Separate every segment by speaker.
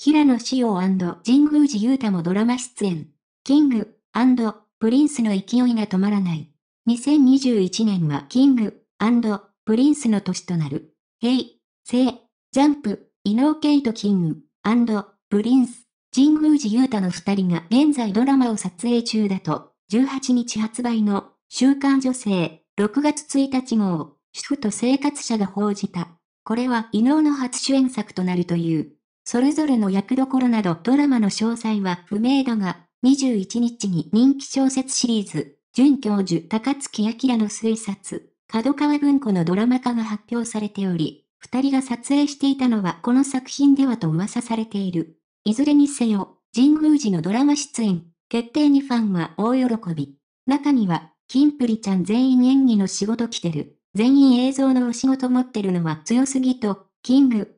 Speaker 1: 平野紫陽神宮寺勇太もドラマ出演。キングプリンスの勢いが止まらない。2021年はキングプリンスの年となる。平、成、ジャンプ、伊能圭とキングプリンス、神宮寺勇太の二人が現在ドラマを撮影中だと、18日発売の週刊女性6月1日号、主婦と生活者が報じた。これは伊能の初主演作となるという。それぞれの役どころなどドラマの詳細は不明だが、21日に人気小説シリーズ、準教授高月明の推察、角川文庫のドラマ化が発表されており、二人が撮影していたのはこの作品ではと噂されている。いずれにせよ、神宮寺のドラマ出演、決定にファンは大喜び。中には、キンプリちゃん全員演技の仕事来てる。全員映像のお仕事持ってるのは強すぎと、キング、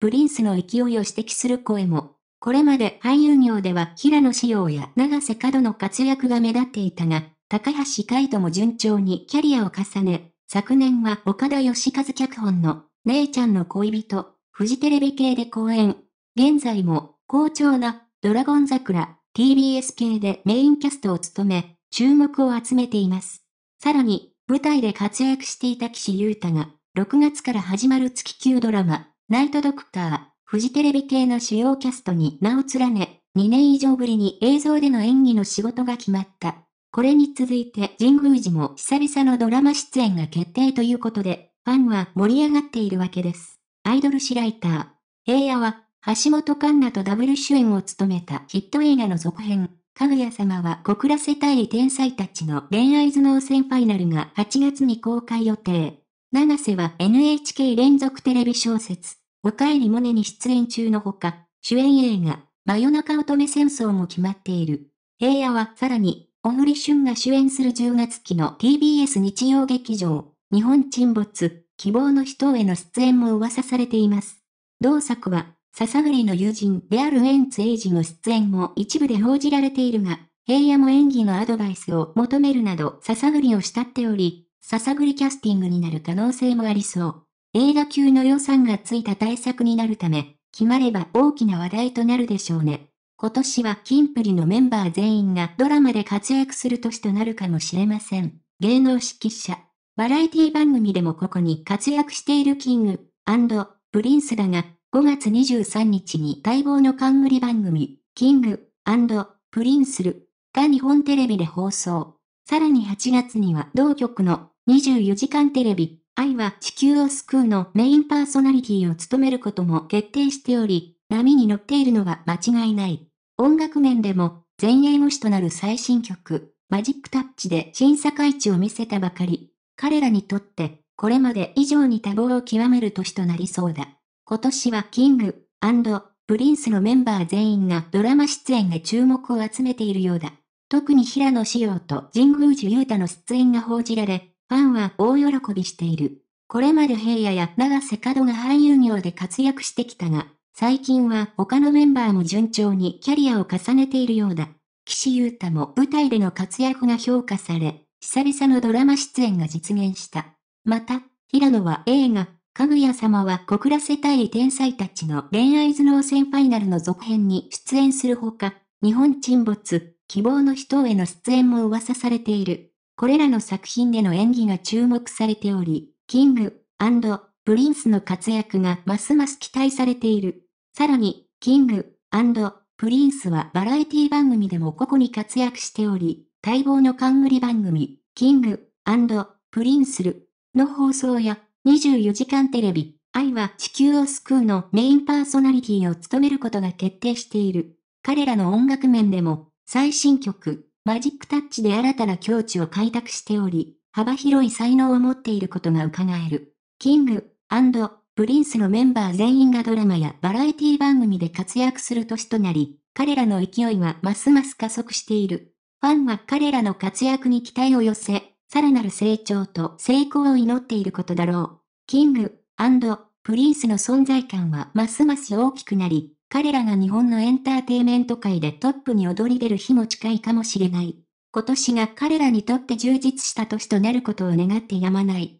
Speaker 1: プリンスの勢いを指摘する声も。これまで俳優業では平野紫耀や長瀬角の活躍が目立っていたが、高橋海人も順調にキャリアを重ね、昨年は岡田義和脚本の、姉ちゃんの恋人、フジテレビ系で公演。現在も、好調な、ドラゴン桜、TBS 系でメインキャストを務め、注目を集めています。さらに、舞台で活躍していた岸優太が、6月から始まる月級ドラマ、ナイトドクター、フジテレビ系の主要キャストに名を連ね、2年以上ぶりに映像での演技の仕事が決まった。これに続いて神宮寺も久々のドラマ出演が決定ということで、ファンは盛り上がっているわけです。アイドルシライター、平野は、橋本環奈とダブル主演を務めたヒット映画の続編、かぐや様は告らせたい天才たちの恋愛頭脳戦ファイナルが8月に公開予定。長瀬は NHK 連続テレビ小説、おかえりモネに出演中のほか、主演映画、真夜中乙女戦争も決まっている。平野はさらに、小栗旬が主演する10月期の TBS 日曜劇場、日本沈没、希望の人への出演も噂されています。同作は、笹栗の友人であるウエンツエイジの出演も一部で報じられているが、平野も演技のアドバイスを求めるなど笹栗を慕っており、ささぐりキャスティングになる可能性もありそう。映画級の予算がついた対策になるため、決まれば大きな話題となるでしょうね。今年はキンプリのメンバー全員がドラマで活躍する年となるかもしれません。芸能指揮者。バラエティ番組でもここに活躍しているキング、プリンスだが、5月23日に待望の冠番組、キング、プリンスルが日本テレビで放送。さらに8月には同局の24時間テレビ、愛は地球を救うのメインパーソナリティを務めることも決定しており、波に乗っているのは間違いない。音楽面でも、前衛模試となる最新曲、マジックタッチで審査会地を見せたばかり。彼らにとって、これまで以上に多忙を極める年となりそうだ。今年はキング、プリンスのメンバー全員がドラマ出演で注目を集めているようだ。特に平野紫耀と神宮寺勇太の出演が報じられ、ファンは大喜びしている。これまで平野や長瀬角が俳優業で活躍してきたが、最近は他のメンバーも順調にキャリアを重ねているようだ。岸優太も舞台での活躍が評価され、久々のドラマ出演が実現した。また、平野は映画、かぐや様は告らせたい天才たちの恋愛頭脳戦ファイナルの続編に出演するほか、日本沈没、希望の人への出演も噂されている。これらの作品での演技が注目されており、キングプリンスの活躍がますます期待されている。さらに、キングプリンスはバラエティ番組でもここに活躍しており、待望の冠番組、キングプリンスルの放送や24時間テレビ、愛は地球を救うのメインパーソナリティを務めることが決定している。彼らの音楽面でも最新曲、マジックタッチで新たな境地を開拓しており、幅広い才能を持っていることが伺える。キング、プリンスのメンバー全員がドラマやバラエティ番組で活躍する年となり、彼らの勢いはますます加速している。ファンは彼らの活躍に期待を寄せ、さらなる成長と成功を祈っていることだろう。キング、プリンスの存在感はますます大きくなり、彼らが日本のエンターテイメント界でトップに躍り出る日も近いかもしれない。今年が彼らにとって充実した年となることを願ってやまない。